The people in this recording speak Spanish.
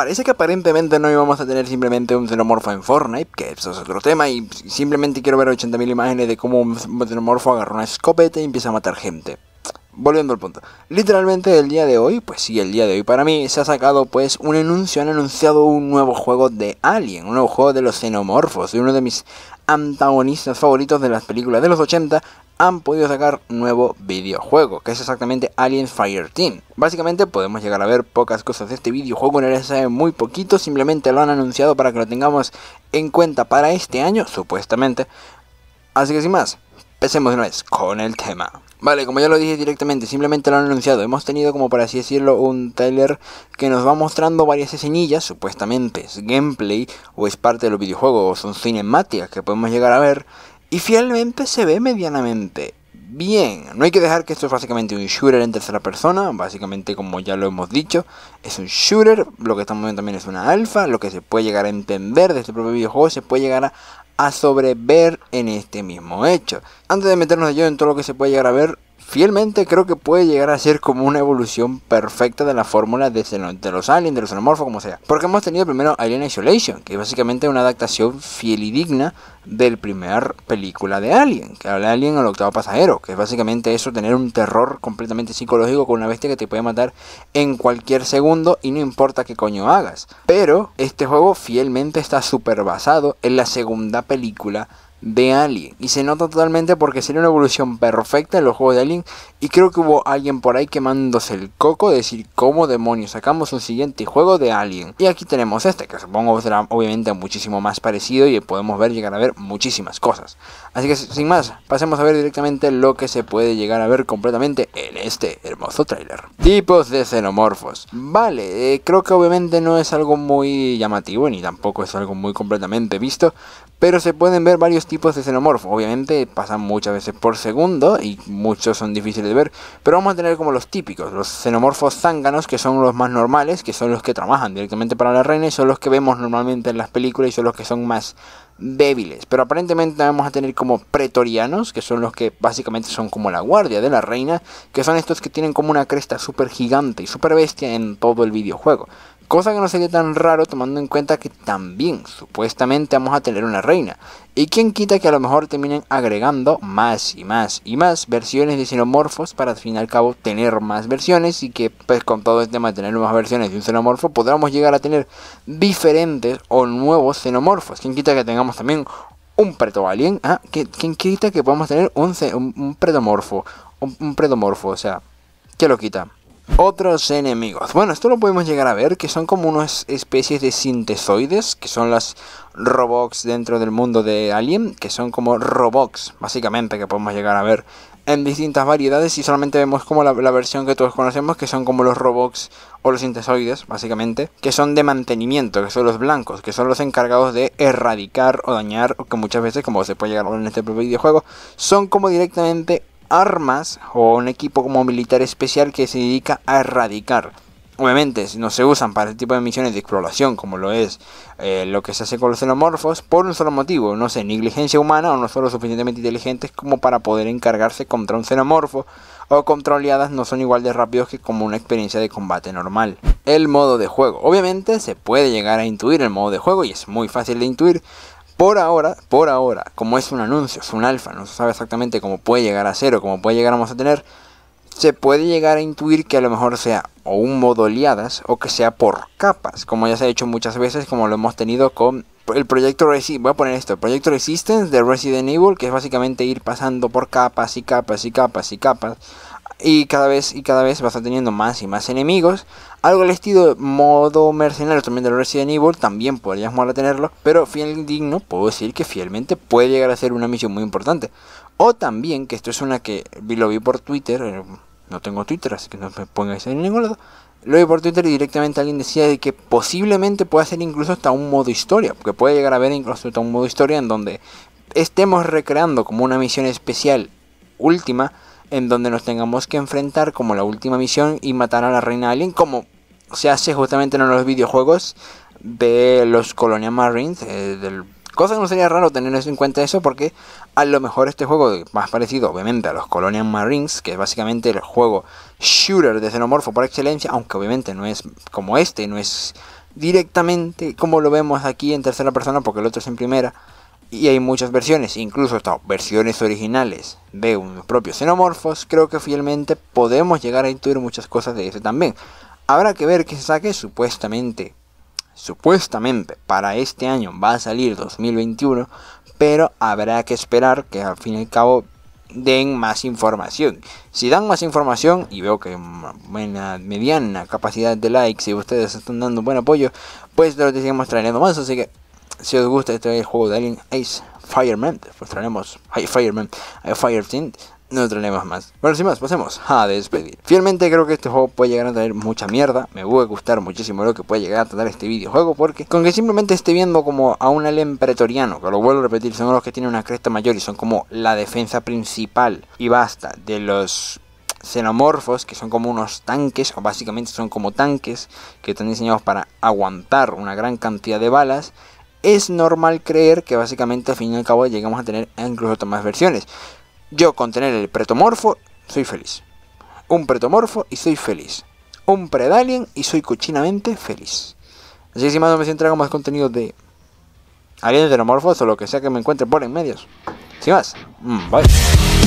parece que aparentemente no íbamos a tener simplemente un xenomorfo en Fortnite, que eso es otro tema, y simplemente quiero ver 80.000 imágenes de cómo un xenomorfo agarra una escopeta y empieza a matar gente. Volviendo al punto, literalmente el día de hoy, pues sí, el día de hoy para mí se ha sacado pues un anuncio, han anunciado un nuevo juego de Alien, un nuevo juego de los xenomorfos, de uno de mis antagonistas favoritos de las películas de los 80, han podido sacar nuevo videojuego, que es exactamente Alien Fire Team. Básicamente podemos llegar a ver pocas cosas de este videojuego, en realidad sabe muy poquito, simplemente lo han anunciado para que lo tengamos en cuenta para este año, supuestamente. Así que sin más, empecemos de una vez con el tema. Vale, como ya lo dije directamente, simplemente lo han anunciado. Hemos tenido, como para así decirlo, un trailer que nos va mostrando varias escenillas, supuestamente es gameplay o es parte de los videojuegos, O son cinemáticas que podemos llegar a ver. Y finalmente se ve medianamente bien. No hay que dejar que esto es básicamente un shooter en tercera persona, básicamente como ya lo hemos dicho, es un shooter, lo que estamos viendo también es una alfa, lo que se puede llegar a entender de este propio videojuego se puede llegar a, sobrever en este mismo hecho. Antes de meternos yo en todo lo que se puede llegar a ver, fielmente creo que puede llegar a ser como una evolución perfecta de la fórmula de, los aliens, de los xenomorfos, como sea. Porque hemos tenido primero Alien Isolation, que es básicamente una adaptación fiel y digna del primer película de Alien, que habla de Alien el octavo pasajero, que es básicamente eso, tener un terror completamente psicológico con una bestia que te puede matar en cualquier segundo y no importa qué coño hagas. Pero este juego fielmente está súper basado en la segunda película de Alien. Y se nota totalmente porque sería una evolución perfecta en los juegos de Alien. Y creo que hubo alguien por ahí quemándose el coco decir cómo demonios sacamos un siguiente juego de Alien. Y aquí tenemos este, que supongo será obviamente muchísimo más parecido y podemos ver llegar a ver muchísimas cosas. Así que sin más, pasemos a ver directamente lo que se puede llegar a ver completamente en este hermoso tráiler. Tipos de xenomorfos. Vale, eh, creo que obviamente no es algo muy llamativo ni tampoco es algo muy completamente visto, pero se pueden ver varios tipos de xenomorfos, Obviamente pasan muchas veces por segundo y muchos son difíciles de ver. Pero vamos a tener como los típicos, los xenomorfos zánganos, que son los más normales, que son los que trabajan directamente para la reina y son los que vemos normalmente en las películas y son los que son más débiles. Pero aparentemente vamos a tener como pretorianos, que son los que básicamente son como la guardia de la reina, que son estos que tienen como una cresta súper gigante y súper bestia en todo el videojuego. Cosa que no sería tan raro tomando en cuenta que también supuestamente vamos a tener una reina. Y quien quita que a lo mejor terminen agregando más y más y más versiones de xenomorfos para al fin y al cabo tener más versiones y que pues con todo el este tema de tener nuevas versiones de un xenomorfo podamos llegar a tener diferentes o nuevos xenomorfos. Quien quita que tengamos también un preto alien. Ah, quien quita que podamos tener un, un, predomorfo. Un, un predomorfo, o sea, ¿qué lo quita? otros enemigos. Bueno, esto lo podemos llegar a ver, que son como unas especies de sintesoides, que son las robots dentro del mundo de Alien, que son como robots, básicamente, que podemos llegar a ver en distintas variedades y solamente vemos como la, versión que todos conocemos, que son como los robots o los sintesoides, básicamente, que son de mantenimiento, que son los blancos, que son los encargados de erradicar o dañar, o que muchas veces, como se puede llegar a ver en este propio videojuego, son como directamente armas o un equipo como militar especial que se dedica a erradicar. Obviamente no se usan para este tipo de misiones de exploración como lo es eh, lo que se hace con los xenomorfos por un solo motivo, no sé, negligencia humana o no son lo suficientemente inteligentes como para poder encargarse contra un xenomorfo o contra oleadas no son igual de rápidos que como una experiencia de combate normal. El modo de juego. Obviamente se puede llegar a intuir el modo de juego y es muy fácil de intuir, por ahora, por ahora, como es un anuncio, es un alfa, no se sabe exactamente cómo puede llegar a ser o cómo puede llegar a tener, se puede llegar a intuir que a lo mejor sea o un modo liadas o que sea por capas, como ya se ha hecho muchas veces, como lo hemos tenido con el proyecto Resistance, voy a poner esto, el proyecto Resistance de Resident Evil, que es básicamente ir pasando por capas y capas y capas y capas y cada vez y cada vez vas a teniendo más y más enemigos. Algo al estilo modo mercenario también de Resident Evil, también podrías a tenerlo, pero fiel digno puedo decir que fielmente puede llegar a ser una misión muy importante. O también, que esto es una que lo vi por Twitter, eh, no tengo Twitter, así que no me pongáis en ningún lado. Lo vi por Twitter y directamente alguien decía de que posiblemente pueda ser incluso hasta un modo historia, porque puede llegar a haber incluso hasta un modo historia en donde estemos recreando como una misión especial última en donde nos tengamos que enfrentar como la última misión y matar a la reina alien como se hace justamente en los videojuegos de los Colonial Marines. Eh, cosa que no sería raro tener en cuenta eso porque a lo mejor este juego más parecido obviamente a los Colonial Marines, que es básicamente el juego shooter de xenomorfo por excelencia, aunque obviamente no es como este, no es directamente como lo vemos aquí en tercera persona porque el otro es en primera y hay muchas versiones, incluso estas versiones originales de unos propios xenomorfos. Creo que fielmente podemos llegar a intuir muchas cosas de ese también. Habrá que ver qué saque supuestamente. Supuestamente para este año va a salir 2021, pero habrá que esperar que al fin y al cabo den más información. Si dan más información, y veo que buena mediana capacidad de likes y ustedes están dando buen apoyo, pues lo seguimos trayendo más. Así que si os gusta este juego de Alien Ace Fireman, pues traeremos Ice Fireman, Ice Fire no traeremos más. Bueno, sin más, pasemos a despedir. Fielmente creo que este juego puede llegar a traer mucha mierda. Me a gustar muchísimo lo que puede llegar a tratar este videojuego. Porque con que simplemente esté viendo como a un alien pretoriano, que lo vuelvo a repetir, son los que tienen una cresta mayor y son como la defensa principal y basta de los xenomorfos, que son como unos tanques, o básicamente son como tanques que están diseñados para aguantar una gran cantidad de balas es normal creer que básicamente al fin y al cabo llegamos a tener incluso otras más versiones. Yo con tener el pretomorfo soy feliz. Un pretomorfo y soy feliz. Un predalien y soy cochinamente feliz. Así que si más me siento más contenido de aliens, xenomorfos o lo que sea que me encuentre por en medios. Sin más, mm, bye.